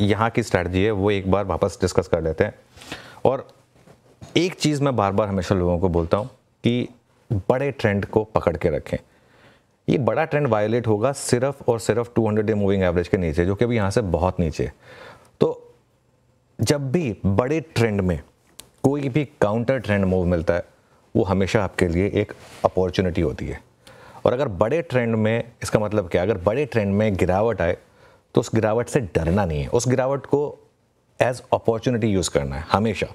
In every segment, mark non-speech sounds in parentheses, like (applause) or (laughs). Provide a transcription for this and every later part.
यहाँ की स्ट्रैटी है वो एक बार वापस डिस्कस कर लेते हैं और एक चीज़ मैं बार बार हमेशा लोगों को बोलता हूँ कि बड़े ट्रेंड को पकड़ के रखें ये बड़ा ट्रेंड वायोलेट होगा सिर्फ और सिर्फ 200 डे मूविंग एवरेज के नीचे जो कि अभी यहाँ से बहुत नीचे तो जब भी बड़े ट्रेंड में कोई भी काउंटर ट्रेंड मूव मिलता है वो हमेशा आपके लिए एक अपॉर्चुनिटी होती है और अगर बड़े ट्रेंड में इसका मतलब क्या अगर बड़े ट्रेंड में गिरावट आए तो उस गिरावट से डरना नहीं है उस गिरावट को एज अपॉर्चुनिटी यूज़ करना है हमेशा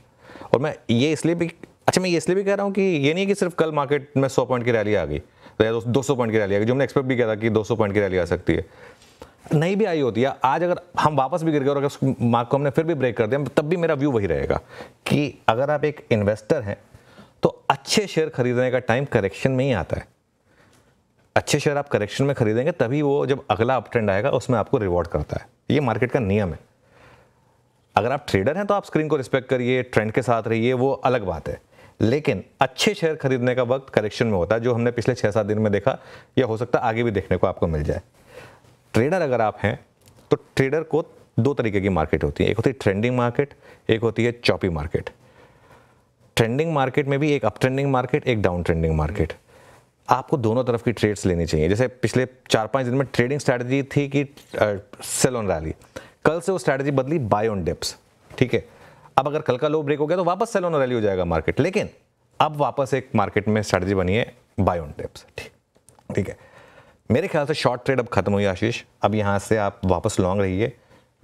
और मैं ये इसलिए भी अच्छा मैं ये इसलिए भी कह रहा हूँ कि ये नहीं कि सिर्फ कल मार्केट में सौ पॉइंट की रैली आ गई तो दो सौ पॉइंट की रैली आ गई जो हमने एक्सपेक्ट भी किया था कि दो सौ पॉइंट की रैली आ सकती है नहीं भी आई होती है आज अगर हम वापस भी गिर गए और अगर उस मार्क को हमने फिर भी ब्रेक कर दिया तब भी मेरा व्यू वही रहेगा कि अगर आप एक इन्वेस्टर हैं तो अच्छे शेयर खरीदने का टाइम करेक्शन में ही आता है अच्छे शेयर आप करेक्शन में खरीदेंगे तभी वो जब अगला अप ट्रेंड आएगा उसमें आपको रिवॉर्ड करता है ये मार्केट का नियम है अगर आप ट्रेडर हैं तो आप स्क्रीन को रिस्पेक्ट करिए ट्रेंड के साथ रहिए वो अलग बात है लेकिन अच्छे शेयर खरीदने का वक्त करेक्शन में होता है जो हमने पिछले छः सात दिन में देखा या हो सकता है आगे भी देखने को आपको मिल जाए ट्रेडर अगर आप हैं तो ट्रेडर को दो तरीके की मार्केट होती है एक होती है ट्रेंडिंग मार्केट एक होती है चॉपी मार्केट ट्रेंडिंग मार्केट में भी एक अप ट्रेंडिंग मार्केट एक डाउन ट्रेंडिंग मार्केट आपको दोनों तरफ की ट्रेड्स लेनी चाहिए जैसे पिछले चार पाँच दिन में ट्रेडिंग स्ट्रैटेजी थी कि सेल ऑन रैली कल से वो स्ट्रैटेजी बदली बाय ऑन डिप्स ठीक है अब अगर कल का लो ब्रेक हो गया तो वापस सेल ऑन रैली हो जाएगा मार्केट लेकिन अब वापस एक मार्केट में स्ट्रैटेजी बनी है बाय ऑन डिप्स ठीक ठीक है मेरे ख्याल से शॉर्ट ट्रेड अब खत्म हुई आशीष अब यहाँ से आप वापस लॉन्ग रहिए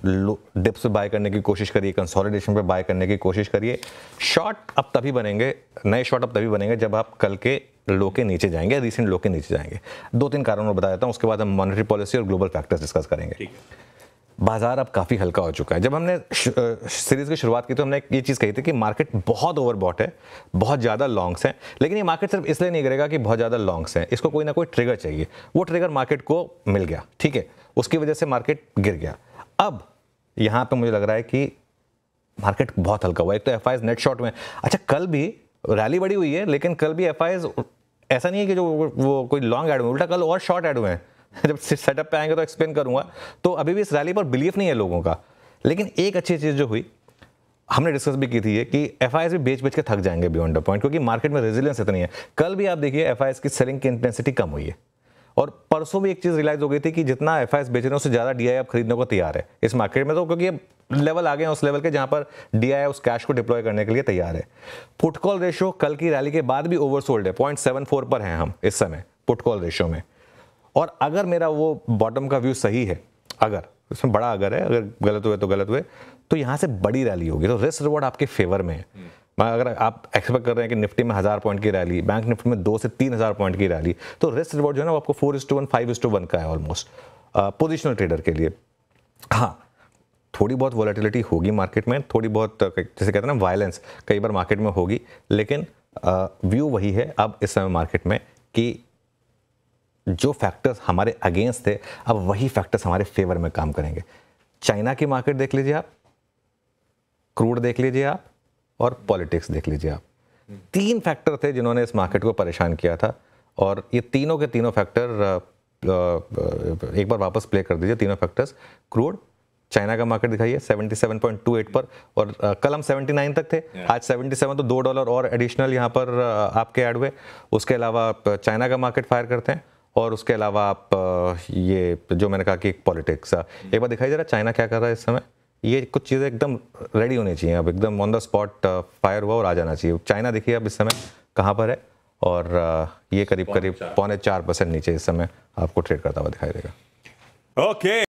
डिप्स बाय करने की कोशिश करिए कंसोलिडेशन पे बाय करने की कोशिश करिए शॉर्ट अब तभी बनेंगे नए शॉर्ट अब तभी बनेंगे जब आप कल के लो के नीचे जाएंगे रिसेंट लो के नीचे जाएंगे दो तीन कारण और बताया था हूँ उसके बाद हम मॉनिटरी पॉलिसी और ग्लोबल फैक्टर्स डिस्कस करेंगे बाजार अब काफ़ी हल्का हो चुका है जब हमने सीरीज़ की शुरुआत की तो हमने ये चीज़ कही थी कि मार्केट बहुत ओवरबॉट है बहुत ज़्यादा लॉन्ग्स हैं लेकिन ये मार्केट सिर्फ इसलिए नहीं करेगा कि बहुत ज़्यादा लॉन्ग्स हैं इसको कोई ना कोई ट्रिगर चाहिए वो ट्रिगर मार्केट को मिल गया ठीक है उसकी वजह से मार्केट गिर गया अब यहाँ पर मुझे लग रहा है कि मार्केट बहुत हल्का हुआ एक तो एफ नेट शॉर्ट में अच्छा कल भी रैली बड़ी हुई है लेकिन कल भी एफ ऐसा नहीं है कि जो वो कोई लॉन्ग एड हुए उल्टा कल और शॉर्ट एड हुए हैं (laughs) जब सेटअप पे आएंगे तो एक्सप्लेन करूंगा तो अभी भी इस रैली पर बिलीफ नहीं है लोगों का लेकिन एक अच्छी चीज़ जो हुई हमने डिस्कस भी की थी ये कि एफ भी बेच बेच के थक जाएंगे बियॉन्ड द पॉइंट क्योंकि मार्केट में रेजिलियंस इतनी है कल भी आप देखिए एफ की सेलिंग की इंटेंसिटी कम हुई है परसों भी एक चीज़ रिलाइज हो गई थी कि जितना एफ आई एस बेच रहे हैं उससे ज़्यादा डी आप खरीदने को तैयार है इस मार्केट में तो क्योंकि ये लेवल आ गए हैं उस लेवल के जहां पर डी आई उस कैश को डिप्लॉय करने के लिए तैयार है पुटकॉल रेशो कल की रैली के बाद भी ओवरसोल्ड है पॉइंट सेवन फोर पर हैं हम इस समय पुटकॉल रेशो में और अगर मेरा वो बॉटम का व्यू सही है अगर इसमें बड़ा अगर है अगर गलत हुए तो गलत हुए तो यहां से बड़ी रैली होगी तो रिस्क रिवॉर्ड आपके फेवर में है अगर आप एक्सपेक्ट कर रहे हैं कि निफ्टी में हज़ार पॉइंट की रैली बैंक निफ्टी में दो से तीन हज़ार पॉइंट की रैली तो रिस्क रिवॉर्ड जो है ना आपको four is two one five is two one का है ऑलमोस्ट पोजिशनल ट्रेडर के लिए हाँ थोड़ी बहुत वॉलेटिलिटी होगी मार्केट में थोड़ी बहुत जैसे कहते हैं ना वायलेंस कई बार मार्केट में होगी लेकिन व्यू वही है अब इस समय मार्केट में कि जो फैक्टर्स हमारे अगेंस्ट थे अब वही फैक्टर्स हमारे फेवर में काम करेंगे चाइना की मार्केट देख लीजिए आप क्रूड देख लीजिए आप और पॉलिटिक्स देख लीजिए आप तीन फैक्टर थे जिन्होंने इस मार्केट को परेशान किया था और ये तीनों के तीनों फैक्टर एक बार वापस प्ले कर दीजिए तीनों फैक्टर्स क्रूड चाइना का मार्केट दिखाइए 77.28 पर और कल हम 79 तक थे आज 77 तो दो डॉलर और एडिशनल यहाँ पर आपके ऐड हुए उसके अलावा आप चाइना का मार्केट फायर करते हैं और उसके अलावा आप ये जो मैंने कहा कि पॉलिटिक्स एक बार दिखाई जरा चाइना क्या कर रहा है इस समय ये कुछ चीज़ें एकदम रेडी होनी चाहिए अब एकदम ऑन द स्पॉट फायर हुआ और आ जाना चाहिए चाइना देखिए अब इस समय कहाँ पर है और uh, ये करीब करीब पौने चार परसेंट नीचे इस समय आपको ट्रेड करता हुआ दिखाई देगा ओके okay.